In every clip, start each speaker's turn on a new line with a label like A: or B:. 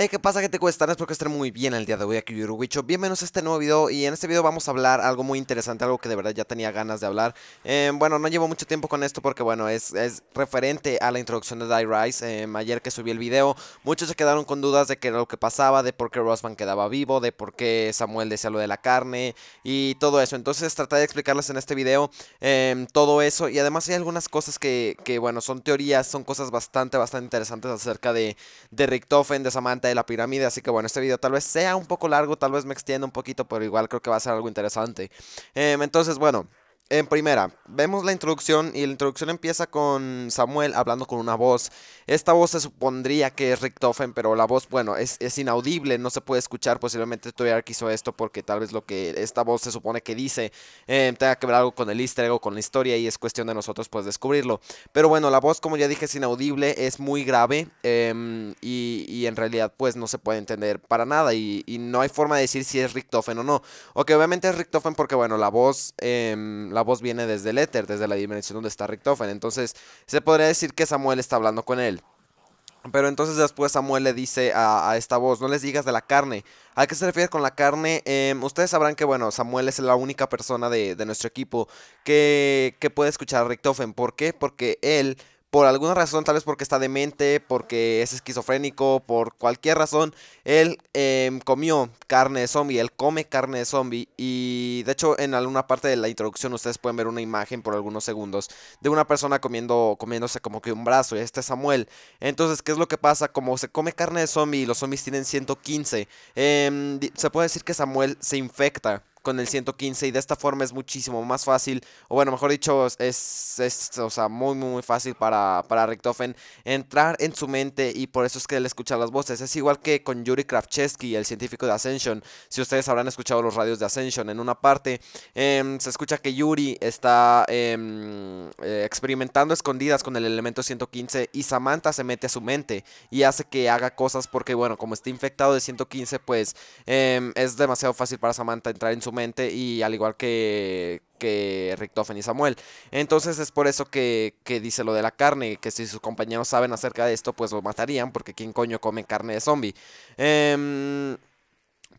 A: Hey, eh, ¿qué pasa te cuesta? Espero que estén muy bien el día de hoy aquí Yorubicho Bienvenidos a este nuevo video y en este video vamos a hablar algo muy interesante, algo que de verdad ya tenía ganas de hablar em, Bueno, no llevo mucho tiempo con esto porque bueno, es, referente a la introducción de Die Rise em, Ayer que subí el video, muchos se quedaron con dudas de qué era lo que pasaba, de por qué Rossman quedaba vivo, de por qué Samuel decía lo de la carne y todo eso Entonces traté de explicarles en este video em, todo eso y además hay algunas cosas que, bueno, son teorías, son cosas bastante, bastante interesantes acerca de, de Richtofen, de Samantha de la pirámide. Así que bueno, este video tal vez sea un poco largo, tal vez me extienda un poquito, pero igual creo que va a ser algo interesante. Em, entonces, bueno. En primera, vemos la introducción y la introducción empieza con Samuel hablando con una voz. Esta voz se supondría que es Richtofen, pero la voz, bueno, es, inaudible, no se puede escuchar. Posiblemente Toyark hizo esto porque tal vez lo que esta voz se supone que dice eh, tenga que ver algo con el easter egg o con la historia y es cuestión de nosotros pues descubrirlo. Pero bueno, la voz, como ya dije, es inaudible, es muy grave em, y, en realidad pues no se puede entender para nada y, no hay forma de decir si es Richtofen o no. Ok, obviamente es Richtofen porque, bueno, la voz... Em, la voz viene desde el éter, desde la dimensión donde está Richtofen. Entonces, se podría decir que Samuel está hablando con él. Pero entonces después Samuel le dice a, esta voz, no les digas de la carne. ¿A qué se refiere con la carne? Em, ustedes sabrán que, bueno, Samuel es la única persona de, nuestro equipo que, que puede escuchar a Richtofen. ¿Por qué? Porque él por alguna razón, tal vez porque está demente, porque es esquizofrénico, por cualquier razón, él em, comió carne de zombie, él come carne de zombie y de hecho en alguna parte de la introducción ustedes pueden ver una imagen por algunos segundos de una persona comiendo, comiéndose como que un brazo y este es Samuel. Entonces, ¿qué es lo que pasa? Como se come carne de zombie y los zombies tienen 115, em, se puede decir que Samuel se infecta con el 115 y de esta forma es muchísimo más fácil, o bueno, mejor dicho, es, o sea, muy, muy, fácil para, para Richtofen entrar en su mente y por eso es que él escucha las voces. Es igual que con Yuri Kravchevsky, el científico de Ascension, si ustedes habrán escuchado los radios de Ascension, en una parte em, se escucha que Yuri está em, eh, experimentando escondidas con el elemento 115 y Samantha se mete a su mente y hace que haga cosas porque, bueno, como está infectado de 115, pues em, es demasiado fácil para Samantha entrar en su mente y al igual que, que Richtofen y Samuel. Entonces es por eso que, dice lo de la carne, que si sus compañeros saben acerca de esto, pues lo matarían, porque ¿quién coño come carne de zombie? Em,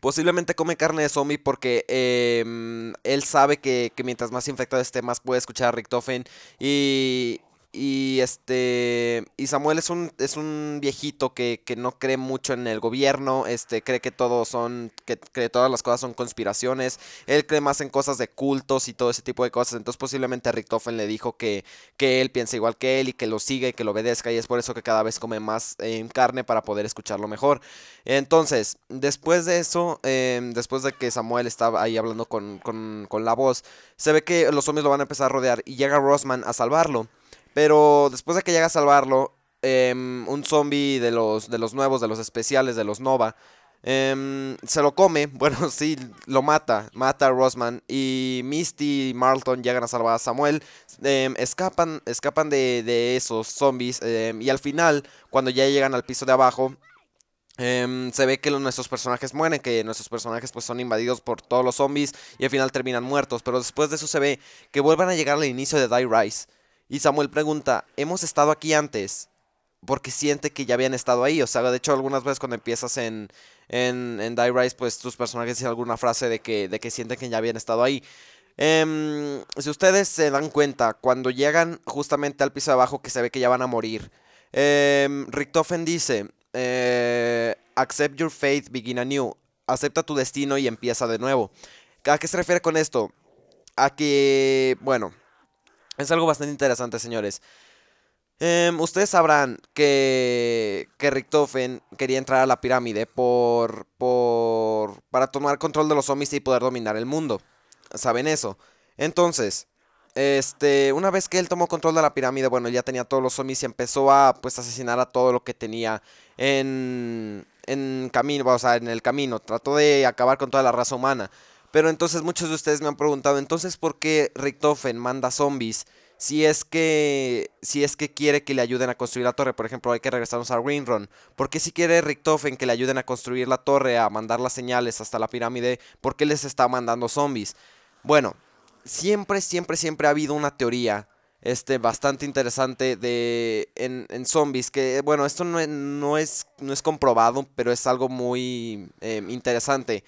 A: posiblemente come carne de zombie porque em, él sabe que, que, mientras más infectado esté, más puede escuchar a Richtofen y, y este. Y Samuel es un, es un viejito que, no cree mucho en el gobierno. Este, cree que todo son. Que, todas las cosas son conspiraciones. Él cree más en cosas de cultos y todo ese tipo de cosas. Entonces, posiblemente Richtofen le dijo que, que él piensa igual que él y que lo siga y que lo obedezca. Y es por eso que cada vez come más eh, carne para poder escucharlo mejor. Entonces, después de eso, em, después de que Samuel estaba ahí hablando con, con, con la voz, se ve que los hombres lo van a empezar a rodear. Y llega Rosman a salvarlo. Pero después de que llega a salvarlo, em, un zombie de los, de los nuevos, de los especiales, de los Nova, em, se lo come, bueno, sí, lo mata, mata a Rosman y Misty y Marlton llegan a salvar a Samuel, em, escapan, escapan de, de esos zombies y al final, cuando ya llegan al piso de abajo, se ve que nuestros personajes mueren, que nuestros personajes pues son invadidos por todos los zombies y al final terminan muertos, pero después de eso se ve que vuelvan a llegar al inicio de Die Rise. Y Samuel pregunta, ¿hemos estado aquí antes? Porque siente que ya habían estado ahí. O sea, de hecho, algunas veces cuando empiezas en, en, Die Rise, pues tus personajes dicen alguna frase de que, de que sienten que ya habían estado ahí. Em, si ustedes se dan cuenta, cuando llegan justamente al piso de abajo que se ve que ya van a morir, em, Richtofen dice, eh, Accept your fate, begin anew. Acepta tu destino y empieza de nuevo. ¿A qué se refiere con esto? A que, bueno, es algo bastante interesante, señores. Em, ustedes sabrán que, que Richtofen quería entrar a la pirámide por, por, para tomar control de los zombies y poder dominar el mundo. Saben eso. Entonces, este, una vez que él tomó control de la pirámide, bueno, ya tenía todos los zombies y empezó a pues asesinar a todo lo que tenía en en camino, o sea, en el camino. Trató de acabar con toda la raza humana. Pero entonces muchos de ustedes me han preguntado, entonces ¿por qué Richtofen manda zombies? Si es que si es que quiere que le ayuden a construir la torre, por ejemplo, hay que regresarnos a Run. ¿Por qué si quiere Richtofen que le ayuden a construir la torre, a mandar las señales hasta la pirámide, por qué les está mandando zombies? Bueno, siempre siempre siempre ha habido una teoría este, bastante interesante de, en, en zombies. Que bueno, esto no, es, no es comprobado, pero es algo muy em, interesante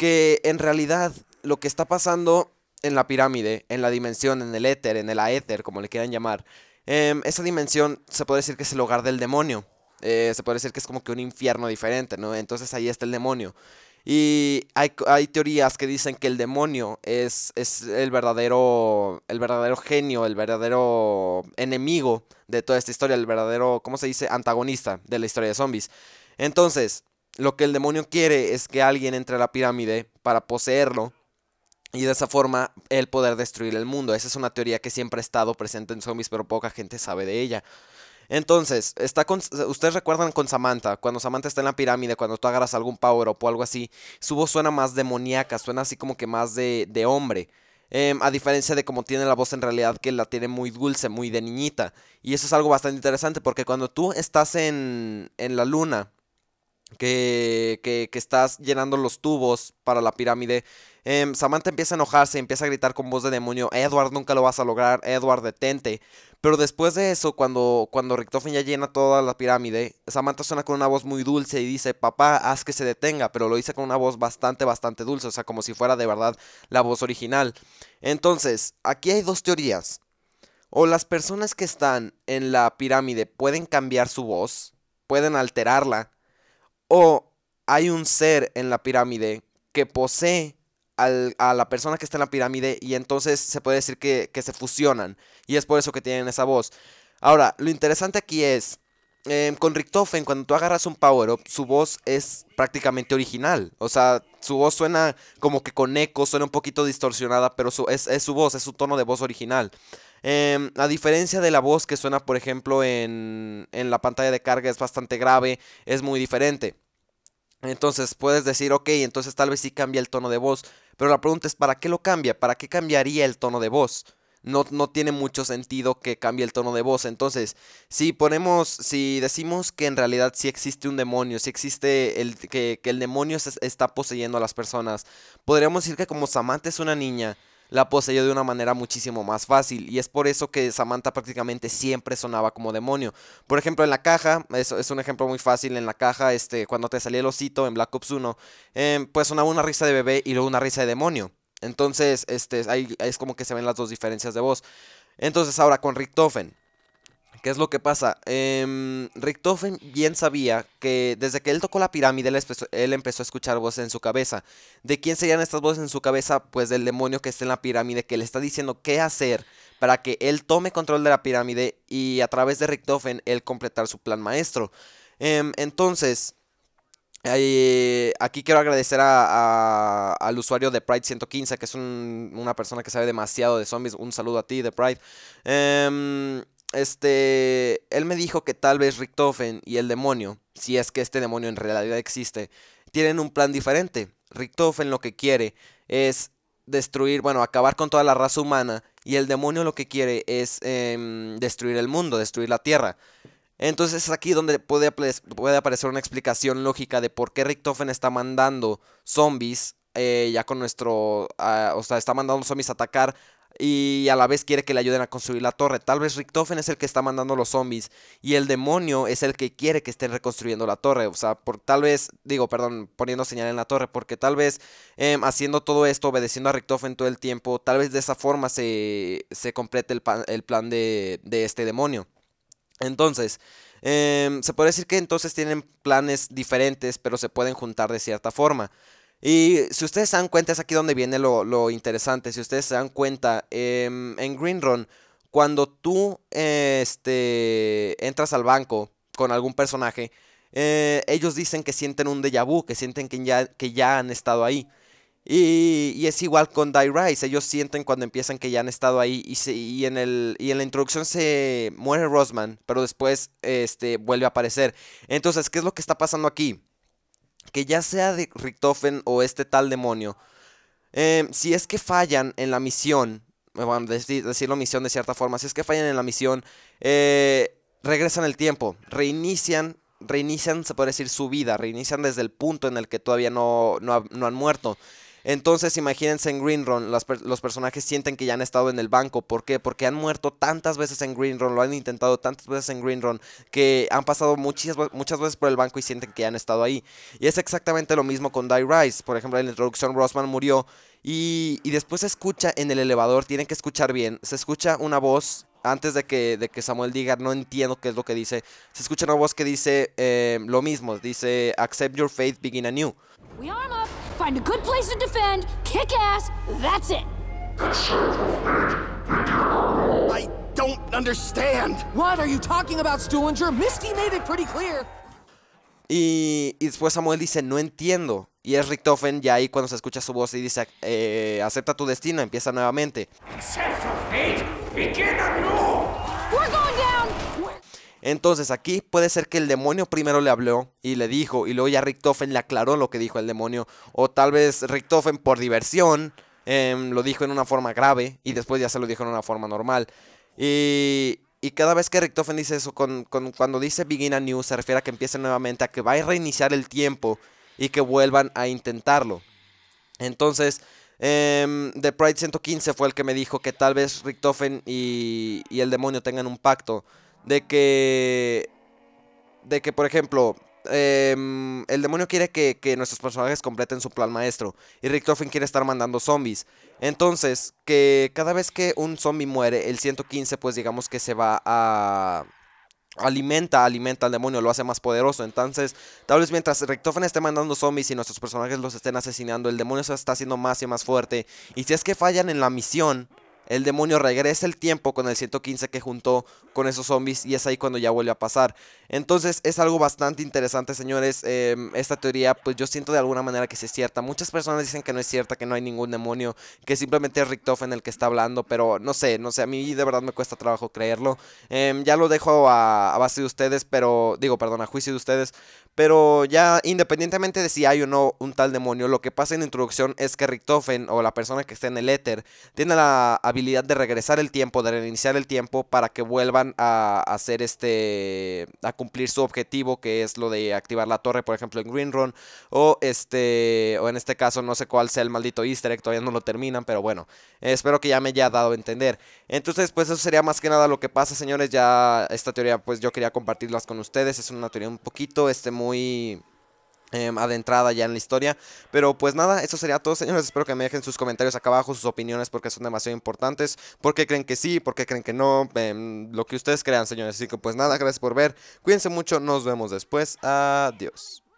A: que en realidad lo que está pasando en la pirámide, en la dimensión, en el éter, en el aéter, como le quieran llamar, em, esa dimensión se puede decir que es el hogar del demonio. Eh, se puede decir que es como que un infierno diferente, ¿no? Entonces ahí está el demonio. Y hay, teorías que dicen que el demonio es, es, el, verdadero, el verdadero genio, el verdadero enemigo de toda esta historia, el verdadero, ¿cómo se dice?, antagonista de la historia de zombies. Entonces, lo que el demonio quiere es que alguien entre a la pirámide para poseerlo y de esa forma él poder destruir el mundo. Esa es una teoría que siempre ha estado presente en zombies, pero poca gente sabe de ella. Entonces, está con, ustedes recuerdan con Samantha, cuando Samantha está en la pirámide, cuando tú agarras algún power up o algo así, su voz suena más demoníaca, suena así como que más de, de hombre. Em, a diferencia de cómo tiene la voz en realidad, que la tiene muy dulce, muy de niñita. Y eso es algo bastante interesante, porque cuando tú estás en, en la luna, que, que, estás llenando los tubos para la pirámide. Em, Samantha empieza a enojarse, empieza a gritar con voz de demonio, Edward, nunca lo vas a lograr, Edward, detente. Pero después de eso, cuando, cuando Richtofen ya llena toda la pirámide, Samantha suena con una voz muy dulce y dice, papá, haz que se detenga, pero lo dice con una voz bastante, bastante dulce, o sea, como si fuera de verdad la voz original. Entonces, aquí hay dos teorías. O las personas que están en la pirámide pueden cambiar su voz, pueden alterarla, o hay un ser en la pirámide que posee a la persona que está en la pirámide y entonces se puede decir que, se fusionan. Y es por eso que tienen esa voz. Ahora, lo interesante aquí es, em, con Richtofen, cuando tú agarras un power-up, su voz es prácticamente original. O sea, su voz suena como que con eco, suena un poquito distorsionada, pero es, es su voz, es su tono de voz original. Em, a diferencia de la voz que suena, por ejemplo, en, en la pantalla de carga, es bastante grave, es muy diferente. Entonces puedes decir, ok, entonces tal vez sí cambia el tono de voz, pero la pregunta es, ¿para qué lo cambia? ¿Para qué cambiaría el tono de voz? No, tiene mucho sentido que cambie el tono de voz. Entonces, si ponemos, si decimos que en realidad sí existe un demonio, si existe el, que, el demonio está poseyendo a las personas, podríamos decir que como Samantha es una niña, la poseyó de una manera muchísimo más fácil. Y es por eso que Samantha prácticamente siempre sonaba como demonio. Por ejemplo, en la caja, es, es un ejemplo muy fácil, en la caja, este, cuando te salía el osito en Black Ops 1, em, pues sonaba una risa de bebé y luego una risa de demonio. Entonces, este, ahí es como que se ven las dos diferencias de voz. Entonces, ahora con Richtofen. ¿Qué es lo que pasa? Em, Richtofen bien sabía que desde que él tocó la pirámide, él empezó, a escuchar voces en su cabeza. ¿De quién serían estas voces en su cabeza? Pues del demonio que está en la pirámide, que le está diciendo qué hacer para que él tome control de la pirámide y a través de Richtofen él completar su plan maestro. Em, entonces, eh, aquí quiero agradecer al usuario de Pride 115, que es una persona que sabe demasiado de zombies. Un saludo a ti, de Pride. Em, este, él me dijo que tal vez Richtofen y el demonio, si es que este demonio en realidad existe, tienen un plan diferente. Richtofen lo que quiere es destruir, bueno, acabar con toda la raza humana y el demonio lo que quiere es em, destruir el mundo, destruir la tierra. Entonces es aquí donde puede, puede aparecer una explicación lógica de por qué Richtofen está mandando zombies eh, ya con nuestro, ah, o sea, está mandando zombies a atacar y a la vez quiere que le ayuden a construir la torre. Tal vez Richtofen es el que está mandando los zombies y el demonio es el que quiere que estén reconstruyendo la torre. O sea, por, tal vez, digo, perdón, poniendo señal en la torre, porque tal vez eh, haciendo todo esto, obedeciendo a Richtofen todo el tiempo, tal vez de esa forma se, complete el, plan de, este demonio. Entonces, eh, se puede decir que entonces tienen planes diferentes, pero se pueden juntar de cierta forma. Y si ustedes se dan cuenta, es aquí donde viene lo, interesante. Si ustedes se dan cuenta, em, en Green Run, cuando tú este, entras al banco con algún personaje, eh, ellos dicen que sienten un déjà vu, que sienten que ya, que ya han estado ahí. Y, es igual con Die Rise, ellos sienten cuando empiezan que ya han estado ahí y, en, el, y en la introducción se muere Rosman, pero después este, vuelve a aparecer. Entonces, ¿qué es lo que está pasando aquí? que ya sea de Richtofen o este tal demonio, em, si es que fallan en la misión, bueno, decir, decirlo misión de cierta forma, si es que fallan en la misión, eh, regresan el tiempo, reinician, reinician, se puede decir, su vida, reinician desde el punto en el que todavía no, no han muerto. Entonces, imagínense en Green Run, los personajes sienten que ya han estado en el banco. ¿Por qué? Porque han muerto tantas veces en Green Run, lo han intentado tantas veces en Green Run, que han pasado muchas, muchas veces por el banco y sienten que ya han estado ahí. Y es exactamente lo mismo con Die Rise. Por ejemplo, en la introducción Rossman murió y, y después se escucha en el elevador, tienen que escuchar bien, se escucha una voz antes de que, que, Samuel diga, no entiendo qué es lo que dice, se escucha una voz que dice eh, lo mismo, dice, accept your faith, begin anew find a good place to defend, kick ass, that's it. I don't understand. What are you talking about, Stuhlinger? Misty made it pretty clear. Y, y, después Samuel dice, no entiendo. Y es Richtofen ya ahí cuando se escucha su voz y dice, eh, acepta tu destino, empieza nuevamente. Accept fate, begin anew. Entonces aquí puede ser que el demonio primero le habló y le dijo, y luego ya Richtofen le aclaró lo que dijo el demonio, o tal vez Richtofen por diversión em, lo dijo en una forma grave y después ya se lo dijo en una forma normal. Y, cada vez que Richtofen dice eso, cuando dice Begin a New, se refiere a que empiece nuevamente, a que va a reiniciar el tiempo y que vuelvan a intentarlo. Entonces, eh, The Pride 115 fue el que me dijo que tal vez Richtofen y, y el demonio tengan un pacto de que, de que por ejemplo, em, el demonio quiere que, que, nuestros personajes completen su plan maestro. Y Richtofen quiere estar mandando zombies. Entonces, que cada vez que un zombie muere, el 115, pues digamos que se va a. Alimenta, alimenta al demonio, lo hace más poderoso. Entonces, tal vez mientras Richtofen esté mandando zombies y nuestros personajes los estén asesinando, el demonio se está haciendo más y más fuerte. Y si es que fallan en la misión, el demonio regresa el tiempo con el 115 que juntó con esos zombies y es ahí cuando ya vuelve a pasar. Entonces es algo bastante interesante, señores. Em, esta teoría, pues yo siento de alguna manera que sí es cierta. Muchas personas dicen que no es cierta, que no hay ningún demonio, que simplemente es Richtofen el que está hablando, pero no sé, no sé, a mí de verdad me cuesta trabajo creerlo. Em, ya lo dejo a, base de ustedes, pero digo, perdón, a juicio de ustedes, pero ya independientemente de si hay o no un tal demonio, lo que pasa en la introducción es que Richtofen o la persona que está en el éter tiene la habilidad de regresar el tiempo, de reiniciar el tiempo para que vuelvan a hacer este a cumplir su objetivo que es lo de activar la torre, por ejemplo, en Green Run o este o en este caso no sé cuál sea el maldito Easter egg, todavía no lo terminan, pero bueno, espero que ya me haya dado a entender. Entonces, pues eso sería más que nada lo que pasa, señores, ya esta teoría pues yo quería compartirlas con ustedes, es una teoría un poquito este muy Em, adentrada ya en la historia. Pero pues nada, eso sería todo, señores. Espero que me dejen sus comentarios acá abajo, sus opiniones, porque son demasiado importantes. porque creen que sí? porque creen que no? Em, lo que ustedes crean, señores. Así que pues nada, gracias por ver. Cuídense mucho, nos vemos después. Adiós.